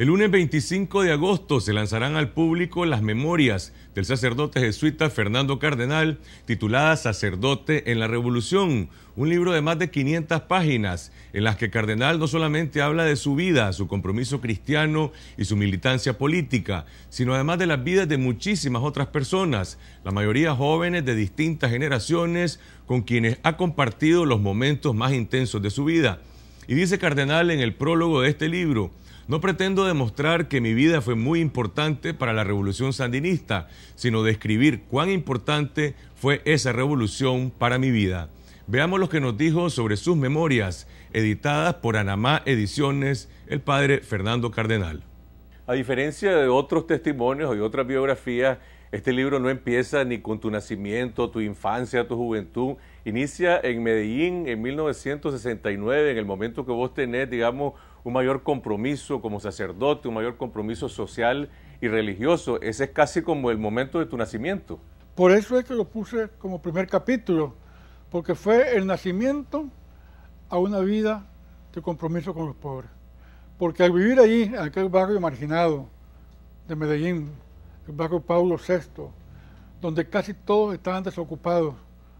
El lunes 25 de agosto se lanzarán al público las memorias del sacerdote jesuita Fernando Cardenal, titulada Sacerdote en la Revolución, un libro de más de 500 páginas en las que Cardenal no solamente habla de su vida, su compromiso cristiano y su militancia política, sino además de las vidas de muchísimas otras personas, la mayoría jóvenes de distintas generaciones con quienes ha compartido los momentos más intensos de su vida. Y dice Cardenal en el prólogo de este libro, no pretendo demostrar que mi vida fue muy importante para la revolución sandinista, sino describir cuán importante fue esa revolución para mi vida. Veamos lo que nos dijo sobre sus memorias, editadas por Anamá Ediciones, el padre Fernando Cardenal. A diferencia de otros testimonios y otras biografías, este libro no empieza ni con tu nacimiento, tu infancia, tu juventud. Inicia en Medellín en 1969, en el momento que vos tenés, digamos, un mayor compromiso como sacerdote, un mayor compromiso social y religioso. Ese es casi como el momento de tu nacimiento. Por eso es que lo puse como primer capítulo, porque fue el nacimiento a una vida de compromiso con los pobres. Porque al vivir allí, en aquel barrio marginado de Medellín, el barrio Pablo VI, donde casi todos estaban desocupados,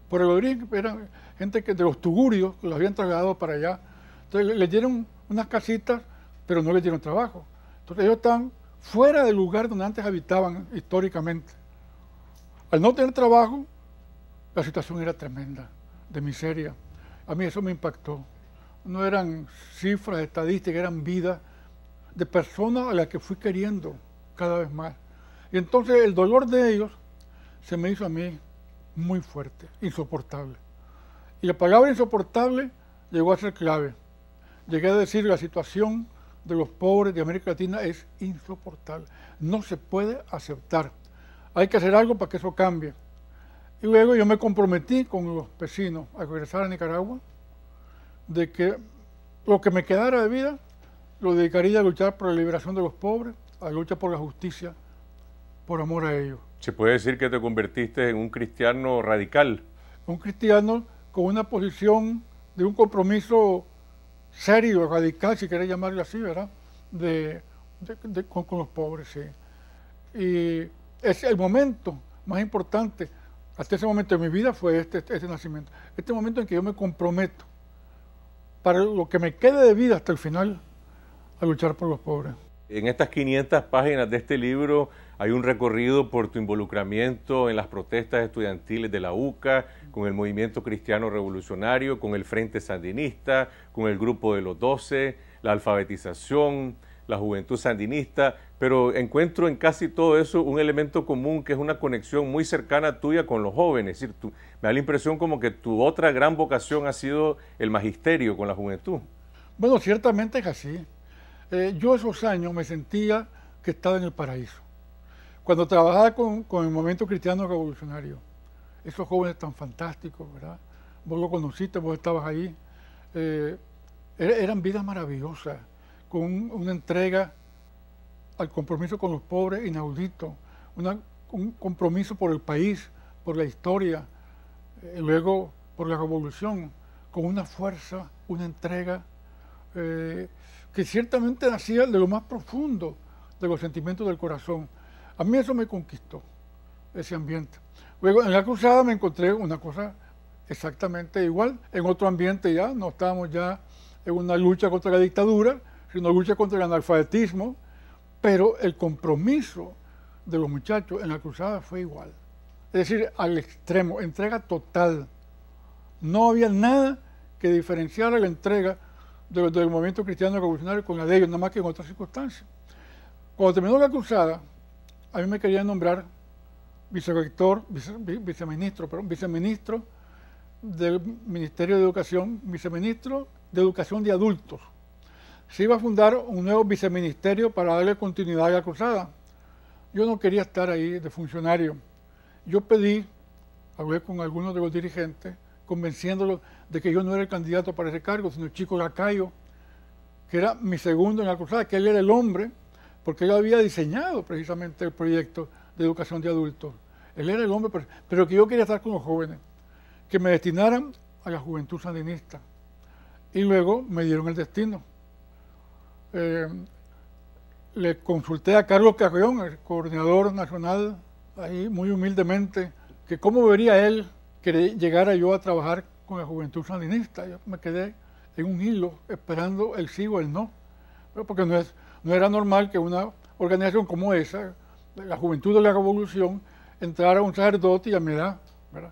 por el origen eran gente que de los tugurios que los habían trasladado para allá, entonces le dieron unas casitas, pero no les dieron trabajo. Entonces ellos están fuera del lugar donde antes habitaban históricamente. Al no tener trabajo, la situación era tremenda, de miseria. A mí eso me impactó. No eran cifras estadísticas, eran vidas de personas a las que fui queriendo cada vez más. Y entonces el dolor de ellos se me hizo a mí muy fuerte, insoportable. Y la palabra insoportable llegó a ser clave. Llegué a decir que la situación de los pobres de América Latina es insoportable. No se puede aceptar. Hay que hacer algo para que eso cambie. Y luego yo me comprometí con los vecinos a regresar a Nicaragua, de que lo que me quedara de vida lo dedicaría a luchar por la liberación de los pobres, a luchar por la justicia, por amor a ellos. Se puede decir que te convertiste en un cristiano radical. Un cristiano con una posición de un compromiso serio, radical, si querés llamarlo así, ¿verdad? De, con, los pobres, sí. Y es el momento más importante, hasta ese momento de mi vida fue este, este, este nacimiento, este momento en que yo me comprometo para lo que me quede de vida hasta el final a luchar por los pobres. En estas 500 páginas de este libro hay un recorrido por tu involucramiento en las protestas estudiantiles de la UCA, con el movimiento cristiano revolucionario, con el Frente Sandinista, con el Grupo de los Doce, la alfabetización, la juventud sandinista, pero encuentro en casi todo eso un elemento común que es una conexión muy cercana tuya con los jóvenes. decir, me da la impresión como que tu otra gran vocación ha sido el magisterio con la juventud. Bueno, ciertamente es así. Eh, yo esos años me sentía que estaba en el paraíso. Cuando trabajaba con, el movimiento cristiano revolucionario, esos jóvenes tan fantásticos, ¿verdad? Vos lo conociste, vos estabas ahí. Eh, eran vidas maravillosas, con una entrega al compromiso con los pobres inaudito, un compromiso por el país, por la historia, eh, luego por la revolución, con una fuerza, una entrega eh, que ciertamente nacía de lo más profundo de los sentimientos del corazón. A mí eso me conquistó, ese ambiente. Luego, en la cruzada me encontré una cosa exactamente igual, en otro ambiente ya, no estábamos ya en una lucha contra la dictadura, sino lucha contra el analfabetismo, pero el compromiso de los muchachos en la cruzada fue igual. Es decir, al extremo, entrega total. No había nada que diferenciara la entrega del movimiento cristiano revolucionario con la de ellos, nada más que en otras circunstancias. Cuando terminó la cruzada, a mí me querían nombrar vicerector, viceministro, perdón, viceministro del Ministerio de Educación, viceministro de Educación de Adultos. Se iba a fundar un nuevo viceministerio para darle continuidad a la cruzada. Yo no quería estar ahí de funcionario. Yo pedí, hablé con algunos de los dirigentes, convenciéndolos de que yo no era el candidato para ese cargo, sino el chico Lacayo, que era mi segundo en la cruzada, que él era el hombre, porque yo había diseñado precisamente el proyecto de educación de adultos. Él era el hombre, pero que yo quería estar con los jóvenes, que me destinaran a la juventud sandinista. Y luego me dieron el destino. Eh, le consulté a Carlos Carreón, el coordinador nacional, ahí muy humildemente, que cómo vería él que llegara yo a trabajar con la juventud sandinista. Yo me quedé en un hilo esperando el sí o el no, porque no, es, no era normal que una organización como esa, la juventud de la revolución, entrara un sacerdote y a mi edad, ¿verdad?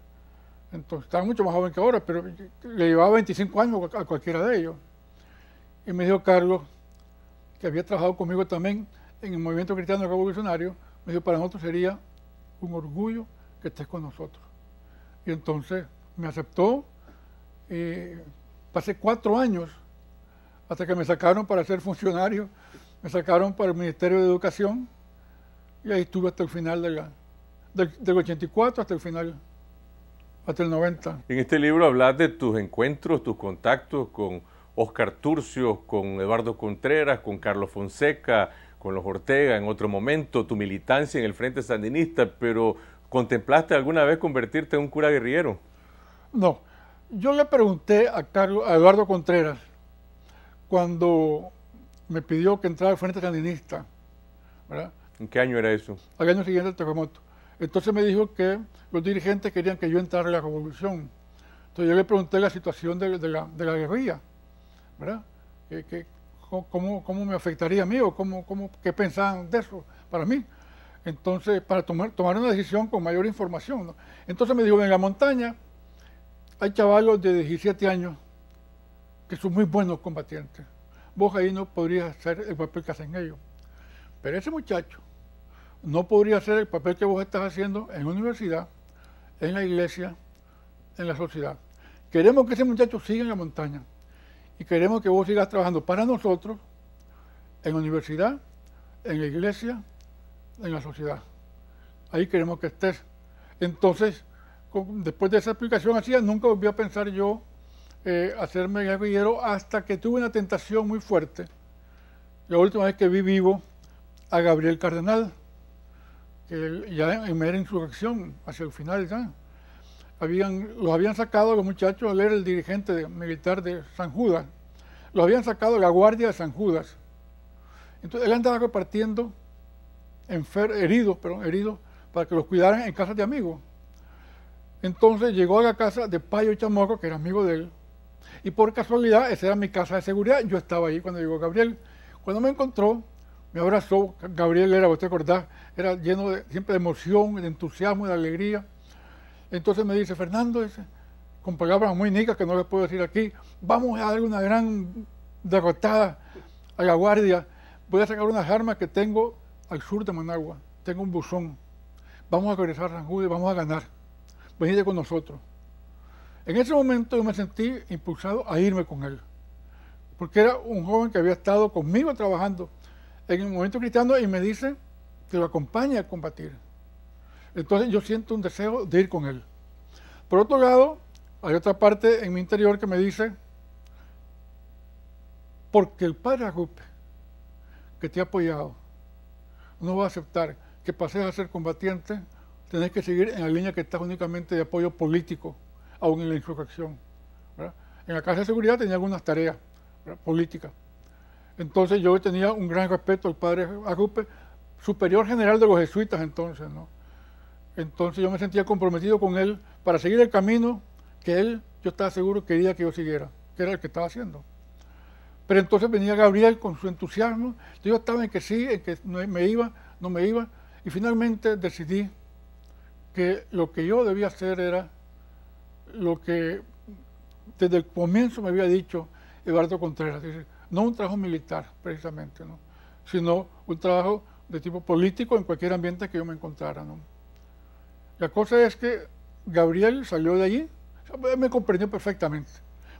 Entonces, estaba mucho más joven que ahora, pero le llevaba 25 años a cualquiera de ellos. Y me dijo Carlos, que había trabajado conmigo también en el movimiento cristiano revolucionario, me dijo, para nosotros sería un orgullo que estés con nosotros. Y entonces me aceptó eh, pasé cuatro años hasta que me sacaron para ser funcionario, me sacaron para el Ministerio de Educación y ahí estuve hasta el final de del, 84 hasta el final hasta el 90. En este libro hablas de tus encuentros, tus contactos con Oscar Turcios, con Eduardo Contreras, con Carlos Fonseca, con los Ortega en otro momento, tu militancia en el Frente Sandinista, pero ¿contemplaste alguna vez convertirte en un cura guerrillero? No, yo le pregunté a, Eduardo Contreras cuando me pidió que entrara al Frente Sandinista. ¿En qué año era eso? Al año siguiente del terremoto. Entonces me dijo que los dirigentes querían que yo entrara en la revolución. Entonces yo le pregunté la situación de, la, guerrilla, ¿verdad? cómo, me afectaría a mí o cómo, qué pensaban de eso para mí? Entonces, para tomar, una decisión con mayor información. Entonces me dijo, en la montaña hay chavalos de 17 años que son muy buenos combatientes. Vos ahí no podrías hacer el papel que hacen ellos. Pero ese muchacho no podría hacer el papel que vos estás haciendo en la universidad, en la iglesia, en la sociedad. Queremos que ese muchacho siga en la montaña y queremos que vos sigas trabajando para nosotros en la universidad, en la iglesia, en la sociedad. Ahí queremos que estés. Entonces, después de esa explicación hacía nunca volví a pensar yo eh, hacerme guerrillero hasta que tuve una tentación muy fuerte. La última vez que vi vivo a Gabriel Cardenal, ya en mera insurrección, hacia el final ya, habían, los habían sacado los muchachos, él era el dirigente militar de San Judas, los habían sacado de la guardia de San Judas. Entonces él andaba repartiendo heridos, pero heridos, para que los cuidaran en casas de amigos. Entonces llegó a la casa de Payo Chamorro, que era amigo de él, y por casualidad, esa era mi casa de seguridad, yo estaba ahí cuando llegó Gabriel. Cuando me encontró, me abrazó, Gabriel era, vos te acordás, era lleno de, siempre de emoción, de entusiasmo, de alegría. Entonces me dice, Fernando, con palabras muy nicas que no les puedo decir aquí, vamos a dar una gran derrotada a la guardia, voy a sacar unas armas que tengo al sur de Managua, tengo un buzón, vamos a regresar a San vamos a ganar venite con nosotros. En ese momento yo me sentí impulsado a irme con él, porque era un joven que había estado conmigo trabajando en el momento cristiano y me dice que lo acompañe a combatir. Entonces yo siento un deseo de ir con él. Por otro lado, hay otra parte en mi interior que me dice, porque el padre Agupe, que te ha apoyado, no va a aceptar que pases a ser combatiente tenés que seguir en la línea que estás únicamente de apoyo político, aún en la insurrección. En la Casa de Seguridad tenía algunas tareas políticas. Entonces yo tenía un gran respeto al padre Agupe, superior general de los jesuitas entonces, Entonces yo me sentía comprometido con él para seguir el camino que él, yo estaba seguro, quería que yo siguiera, que era el que estaba haciendo. Pero entonces venía Gabriel con su entusiasmo, yo estaba en que sí, en que me iba, no me iba, y finalmente decidí que lo que yo debía hacer era lo que desde el comienzo me había dicho Eduardo Contreras, no un trabajo militar precisamente, sino un trabajo de tipo político en cualquier ambiente que yo me encontrara. La cosa es que Gabriel salió de allí, me comprendió perfectamente,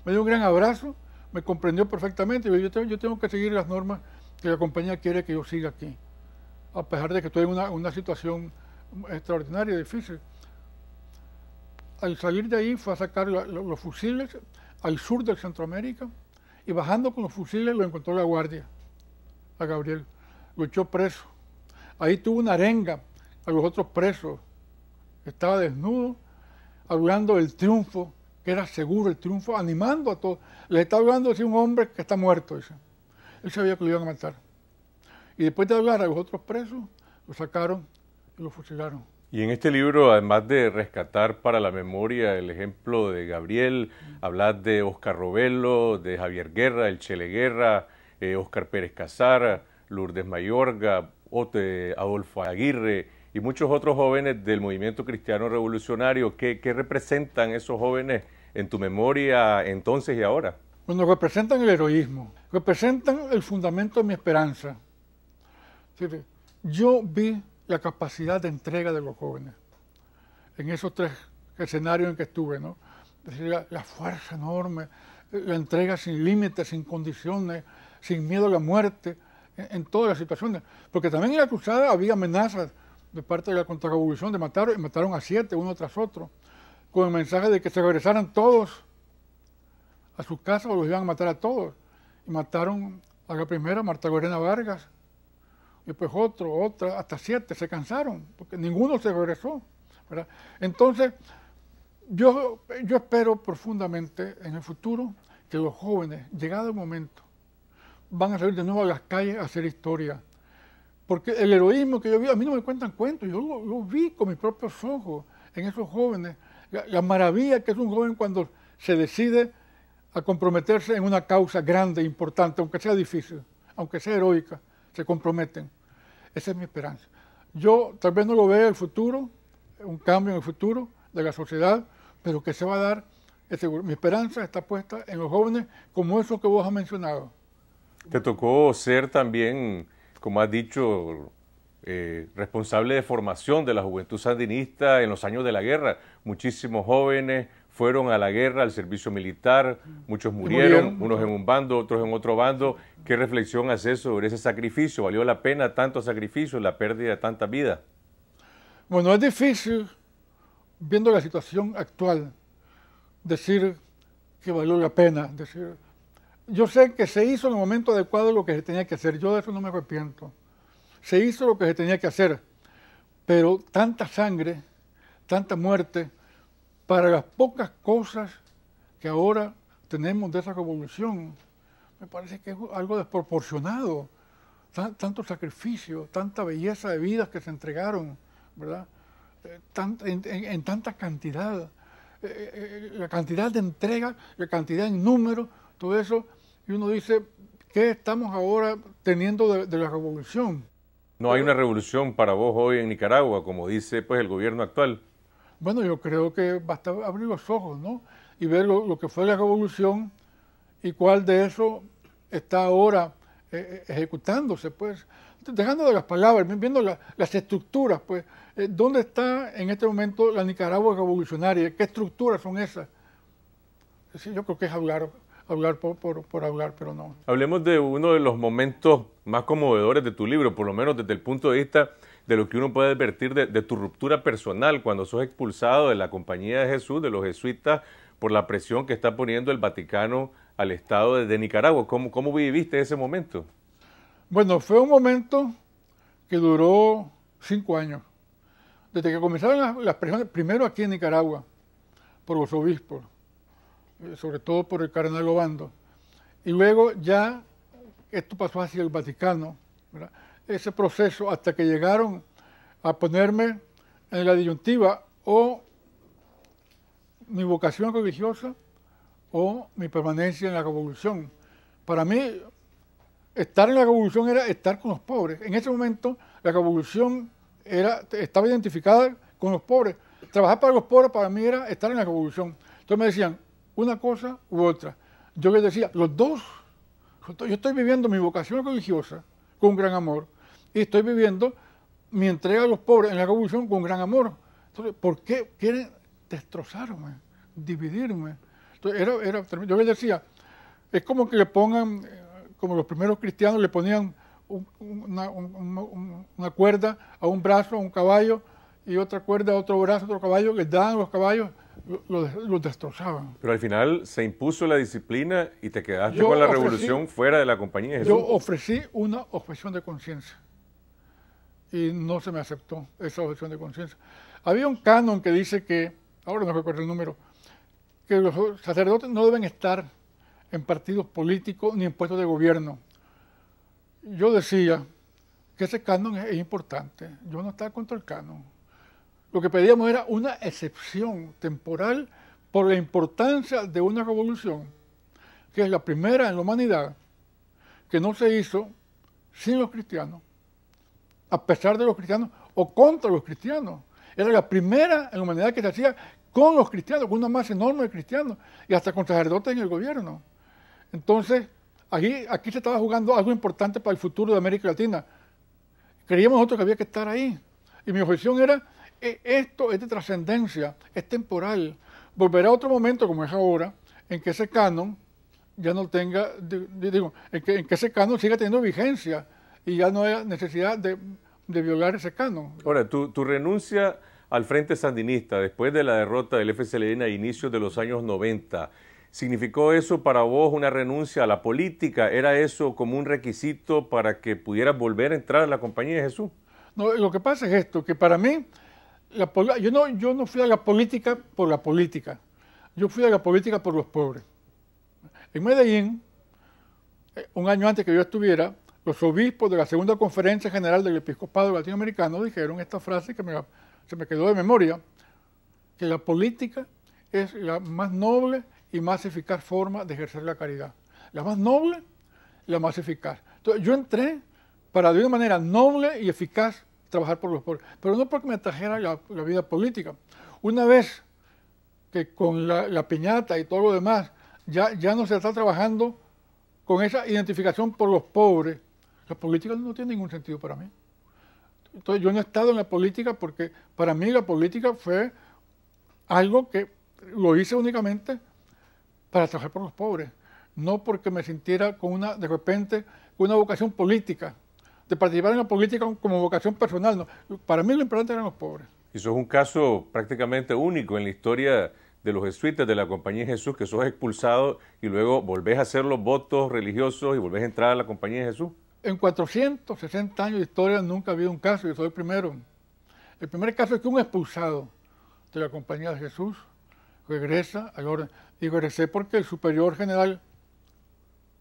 me dio un gran abrazo, me comprendió perfectamente, yo tengo, yo tengo que seguir las normas que la compañía quiere que yo siga aquí, a pesar de que estoy en una, una situación extraordinario, difícil. Al salir de ahí fue a sacar los fusiles al sur de Centroamérica y bajando con los fusiles lo encontró la guardia, a Gabriel. Lo echó preso. Ahí tuvo una arenga a los otros presos. Estaba desnudo, hablando del triunfo, que era seguro el triunfo, animando a todos. Le estaba hablando de un hombre que está muerto. Él sabía que lo iban a matar. Y después de hablar a los otros presos, lo sacaron y Y en este libro, además de rescatar para la memoria el ejemplo de Gabriel, hablas de Oscar Robelo, de Javier Guerra, el Chele Guerra, Oscar eh, Pérez Casara, Lourdes Mayorga, Adolfo Aguirre y muchos otros jóvenes del movimiento cristiano revolucionario. ¿Qué, ¿Qué representan esos jóvenes en tu memoria entonces y ahora? Bueno, representan el heroísmo, representan el fundamento de mi esperanza. Yo vi la capacidad de entrega de los jóvenes. En esos tres escenarios en que estuve, ¿no? Es decir, la, fuerza enorme, la entrega sin límites, sin condiciones, sin miedo a la muerte, en, todas las situaciones. Porque también en la cruzada había amenazas de parte de la contrarrevolución de matar, y mataron a siete, uno tras otro, con el mensaje de que se regresaran todos a sus casas o los iban a matar a todos. Y mataron a la primera, Marta Lorena Vargas, pues otro, otra, hasta siete se cansaron, porque ninguno se regresó. Entonces, yo, yo espero profundamente en el futuro que los jóvenes, llegado el momento, van a salir de nuevo a las calles a hacer historia. Porque el heroísmo que yo vi, a mí no me cuentan cuentos, yo lo, vi con mis propios ojos en esos jóvenes. la, maravilla que es un joven cuando se decide a comprometerse en una causa grande, importante, aunque sea difícil, aunque sea heroica, se comprometen. Esa es mi esperanza. Yo tal vez no lo vea el futuro, un cambio en el futuro de la sociedad, pero que se va a dar, Mi esperanza está puesta en los jóvenes como eso que vos has mencionado. Te tocó ser también, como has dicho, eh, responsable de formación de la juventud sandinista en los años de la guerra. Muchísimos jóvenes, fueron a la guerra, al servicio militar, muchos murieron, unos en un bando, otros en otro bando. ¿Qué reflexión haces sobre ese sacrificio? ¿Valió la pena tanto sacrificio, la pérdida de tanta vida? Bueno, es difícil, viendo la situación actual, decir que valió la pena. Decir, yo sé que se hizo en el momento adecuado lo que se tenía que hacer, yo de eso no me arrepiento. Se hizo lo que se tenía que hacer, pero tanta sangre, tanta muerte, para las pocas cosas que ahora tenemos de esa revolución, me parece que es algo desproporcionado. tanto sacrificio, tanta belleza de vidas que se entregaron, ¿verdad? Eh, en, tanta cantidad, eh, eh, la cantidad de entrega, la cantidad en número, todo eso, y uno dice, ¿qué estamos ahora teniendo de, la revolución? No hay una revolución para vos hoy en Nicaragua, como dice pues el gobierno actual. Bueno, yo creo que basta abrir los ojos, ¿no? Y ver lo, que fue la revolución y cuál de eso está ahora eh, eh, ejecutándose, pues. Dejando de las palabras, viendo las estructuras, pues, eh, ¿dónde está en este momento la Nicaragua revolucionaria? ¿Qué estructuras son esas? yo creo que es hablar, por, hablar, pero no. Hablemos de uno de los momentos más conmovedores de tu libro, por lo menos desde el punto de vista de lo que uno puede advertir de, tu ruptura personal cuando sos expulsado de la Compañía de Jesús, de los jesuitas, por la presión que está poniendo el Vaticano al Estado de, Nicaragua. ¿Cómo, viviste ese momento? Bueno, fue un momento que duró cinco años. Desde que comenzaron las, presiones, primero aquí en Nicaragua, por los obispos, eh, sobre todo por el cardenal Obando, y luego ya esto pasó hacia el Vaticano, ese proceso hasta que llegaron a ponerme en la disyuntiva o mi vocación religiosa o mi permanencia en la revolución. Para mí, estar en la revolución era estar con los pobres. En ese momento, la revolución era, estaba identificada con los pobres. Trabajar para los pobres para mí era estar en la revolución. Entonces me decían una cosa u otra. Yo les decía, los dos, yo estoy viviendo mi vocación religiosa con gran amor, y estoy viviendo mi entrega a los pobres en la revolución con gran amor. Entonces, ¿por qué quieren destrozarme, dividirme? era, era yo les decía, es como que le pongan, eh, como los primeros cristianos le ponían una, cuerda a un brazo, a un caballo, y otra cuerda a otro brazo, a otro caballo, les daban los caballos, los, destrozaban. Pero al final se impuso la disciplina y te quedaste con la revolución fuera de la compañía. Jesús. Yo ofrecí una objeción de conciencia y no se me aceptó esa objeción de conciencia. Había un canon que dice que, ahora no recuerdo el número, que los sacerdotes no deben estar en partidos políticos ni en puestos de gobierno. Yo decía que ese canon es importante, yo no estaba contra el canon. Lo que pedíamos era una excepción temporal por la importancia de una revolución, que es la primera en la humanidad, que no se hizo sin los cristianos, a pesar de los cristianos o contra los cristianos. Era la primera en la humanidad que se hacía con los cristianos, con una masa enorme de cristianos y hasta con sacerdotes en el gobierno. Entonces, aquí, aquí se estaba jugando algo importante para el futuro de América Latina. Creíamos nosotros que había que estar ahí. Y mi objeción era, e, esto es de trascendencia, es temporal. Volverá otro momento, como es ahora, en que ese canon ya no tenga, digo, en que ese canon siga teniendo vigencia y ya no hay necesidad de, violar ese canon. Ahora, tu, renuncia al Frente Sandinista después de la derrota del FSLN a inicios de los años 90, ¿significó eso para vos una renuncia a la política? ¿Era eso como un requisito para que pudieras volver a entrar a la Compañía de Jesús? No, lo que pasa es esto, que para mí, yo, no, yo no fui a la política por la política, yo fui a la política por los pobres. En Medellín, eh, un año antes que yo estuviera, los obispos de la Segunda Conferencia General del Episcopado Latinoamericano dijeron esta frase que se me quedó de memoria, que la política es la más noble y más eficaz forma de ejercer la caridad. La más noble, y la más eficaz. Entonces, yo entré para de una manera noble y eficaz trabajar por los pobres, pero no porque me trajera la, vida política. Una vez que con la, piñata y todo lo demás, ya, ya no se está trabajando con esa identificación por los pobres, la política no tiene ningún sentido para mí. Entonces yo no he estado en la política porque para mí la política fue algo que lo hice únicamente para trabajar por los pobres, no porque me sintiera con una, de repente, con una vocación política, de participar en la política como vocación personal. No. Para mí lo importante eran los pobres. Y eso es un caso prácticamente único en la historia de los jesuitas de la Compañía de Jesús, que sos expulsado y luego volvés a hacer los votos religiosos y volvés a entrar a la Compañía de Jesús. En 460 años de historia nunca ha habido un caso, yo soy el primero. El primer caso es que un expulsado de la Compañía de Jesús regresa al orden. Y regresé porque el superior general,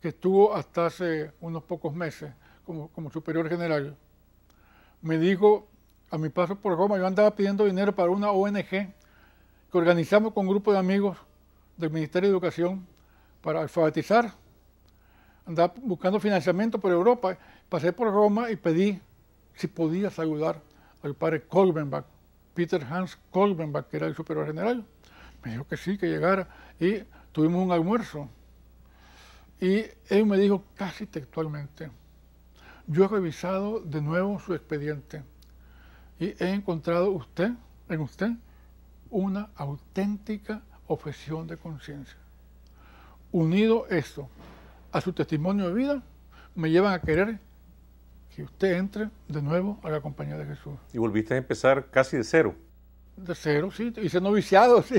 que estuvo hasta hace unos pocos meses como, como superior general, me dijo a mi paso por Roma, yo andaba pidiendo dinero para una ONG que organizamos con un grupo de amigos del Ministerio de Educación para alfabetizar andaba buscando financiamiento por Europa, pasé por Roma y pedí si podía saludar al padre Kolbenbach, Peter Hans Kolbenbach, que era el superior general. Me dijo que sí, que llegara y tuvimos un almuerzo. Y él me dijo casi textualmente, yo he revisado de nuevo su expediente y he encontrado usted, en usted una auténtica objeción de conciencia. Unido esto a su testimonio de vida, me llevan a querer que usted entre de nuevo a la compañía de Jesús. Y volviste a empezar casi de cero. De cero, sí, hice noviciado, sí.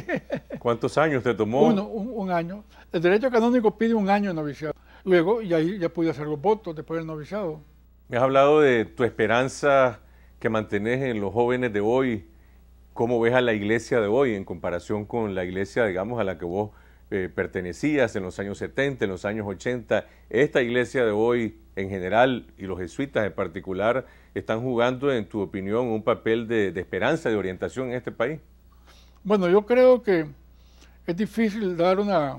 ¿Cuántos años te tomó? Uno, un, año. El derecho canónico pide un año de noviciado. Luego, y ahí ya pude hacer los votos después del noviciado. Me has hablado de tu esperanza que mantienes en los jóvenes de hoy. ¿Cómo ves a la iglesia de hoy en comparación con la iglesia, digamos, a la que vos eh, pertenecías en los años 70, en los años 80. Esta iglesia de hoy en general y los jesuitas en particular están jugando, en tu opinión, un papel de, esperanza, de orientación en este país. Bueno, yo creo que es difícil dar una,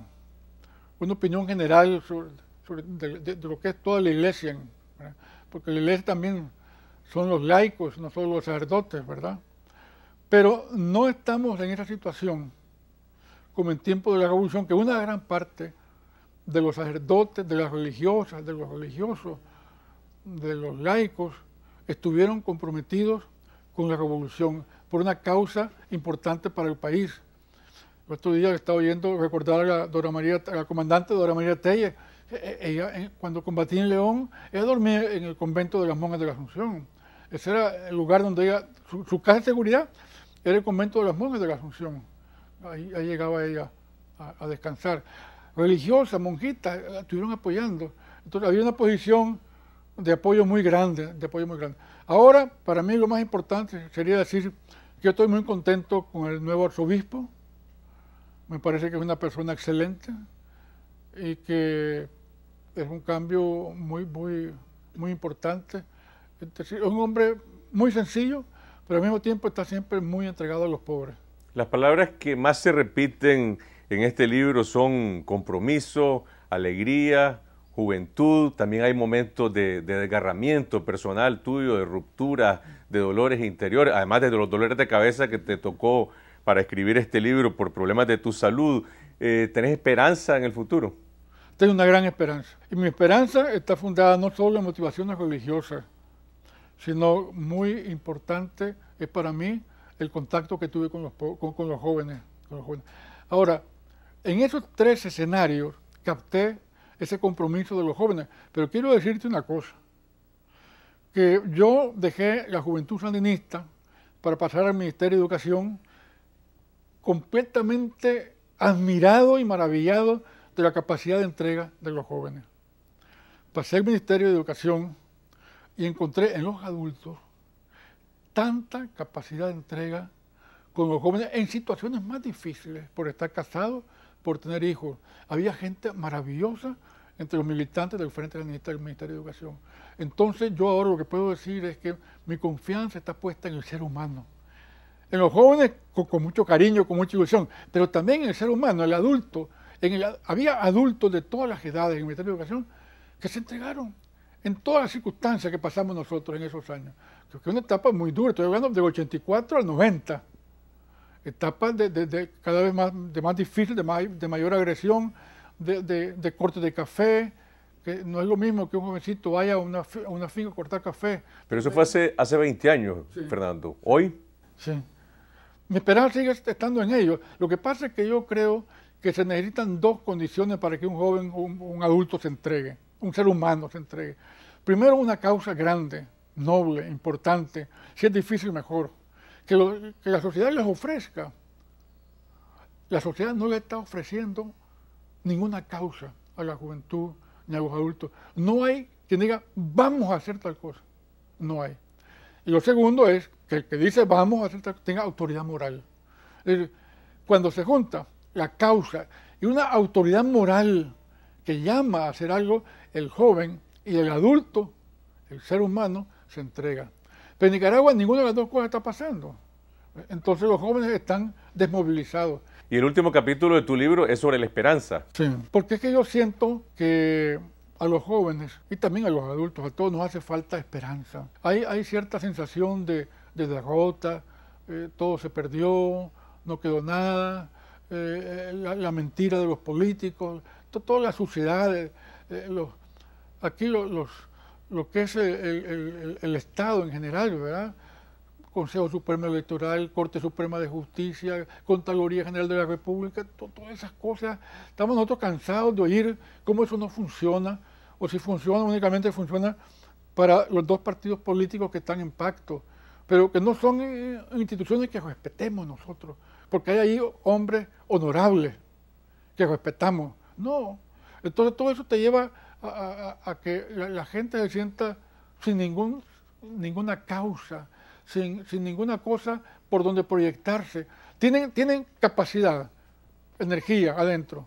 una opinión general sobre, de, lo que es toda la iglesia, porque la iglesia también son los laicos, no solo los sacerdotes, ¿verdad? Pero no estamos en esa situación como en tiempo de la revolución, que una gran parte de los sacerdotes, de las religiosas, de los religiosos, de los laicos, estuvieron comprometidos con la revolución por una causa importante para el país. otro día estaba oyendo recordar a, la María, a la comandante Dora María Telle. E, e, ella, cuando combatía en León, ella dormía en el convento de las monjas de la Asunción. Ese era el lugar donde ella, su casa de seguridad era el convento de las monjas de la Asunción ahí, llegaba ella a, descansar. religiosa, monjita, la estuvieron apoyando. Entonces había una posición de apoyo muy grande, de apoyo muy grande. Ahora, para mí lo más importante sería decir que yo estoy muy contento con el nuevo arzobispo. Me parece que es una persona excelente y que es un cambio muy, muy, muy importante. Es un hombre muy sencillo, pero al mismo tiempo está siempre muy entregado a los pobres. Las palabras que más se repiten en este libro son compromiso, alegría, juventud, también hay momentos de, desgarramiento personal tuyo, de ruptura, de dolores interiores, además de los dolores de cabeza que te tocó para escribir este libro por problemas de tu salud. Eh, ¿Tenés esperanza en el futuro? Tengo una gran esperanza. Y mi esperanza está fundada no solo en motivaciones religiosas, sino muy importante es para mí el contacto que tuve con los, los jóvenes, jóvenes. Ahora, en esos tres escenarios capté ese compromiso de los jóvenes, pero quiero decirte una cosa, que yo dejé la juventud sandinista para pasar al Ministerio de Educación completamente admirado y maravillado de la capacidad de entrega de los jóvenes. Pasé al Ministerio de Educación y encontré en los adultos tanta capacidad de entrega con los jóvenes en situaciones más difíciles, por estar casados, por tener hijos. Había gente maravillosa entre los militantes del Frente del Ministerio de Educación. Entonces yo ahora lo que puedo decir es que mi confianza está puesta en el ser humano. En los jóvenes con, mucho cariño, con mucha ilusión, pero también en el ser humano, el adulto. había adultos de todas las edades en el Ministerio de Educación que se entregaron en todas las circunstancias que pasamos nosotros en esos años. Creo que es una etapa muy dura, estoy hablando del 84 al 90, etapa de, cada vez más, de más difícil, de, mayor agresión, de, cortes de café, que no es lo mismo que un jovencito vaya a una, finca a cortar café. Pero eso fue hace, hace 20 años, Fernando. ¿Hoy? Sí. Mi esperanza sigue estando en ello. Lo que pasa es que yo creo que se necesitan dos condiciones para que un joven, un adulto se entregue un ser humano se entregue. Primero una causa grande, noble, importante, si es difícil mejor, que, la sociedad les ofrezca. La sociedad no le está ofreciendo ninguna causa a la juventud ni a los adultos. No hay quien diga, vamos a hacer tal cosa. No hay. Y lo segundo es que el que dice, vamos a hacer tal cosa, tenga autoridad moral. cuando se junta la causa y una autoridad moral que llama a hacer algo, el joven y el adulto, el ser humano, se entrega. Pero en Nicaragua ninguna de las dos cosas está pasando. Entonces los jóvenes están desmovilizados. Y el último capítulo de tu libro es sobre la esperanza. Sí, porque es que yo siento que a los jóvenes y también a los adultos, a todos nos hace falta esperanza. Hay, hay cierta sensación de, derrota, eh, todo se perdió, no quedó nada, eh, eh, la, mentira de los políticos, todas toda la suciedad, los, aquí lo, los, lo que es el, Estado en general, ¿verdad? Consejo Supremo Electoral, Corte Suprema de Justicia, Contraloría General de la República, todas esas cosas. Estamos nosotros cansados de oír cómo eso no funciona, o si funciona, únicamente funciona para los dos partidos políticos que están en pacto, pero que no son eh, instituciones que respetemos nosotros, porque hay ahí hombres honorables que respetamos. No. Entonces todo eso te lleva a, que la, gente se sienta sin ningún, ninguna causa, sin, ninguna cosa por donde proyectarse. Tienen, tienen capacidad, energía adentro,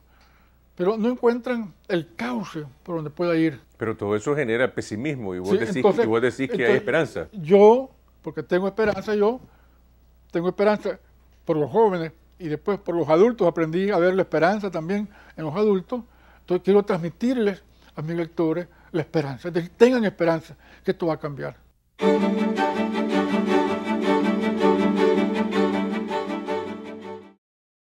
pero no encuentran el cauce por donde pueda ir. Pero todo eso genera pesimismo y vos, decís, que hay esperanza. Yo, porque tengo esperanza, yo tengo esperanza por los jóvenes y después por los adultos aprendí a ver la esperanza también en los adultos. Entonces quiero transmitirles a mis lectores la esperanza, tengan esperanza que esto va a cambiar.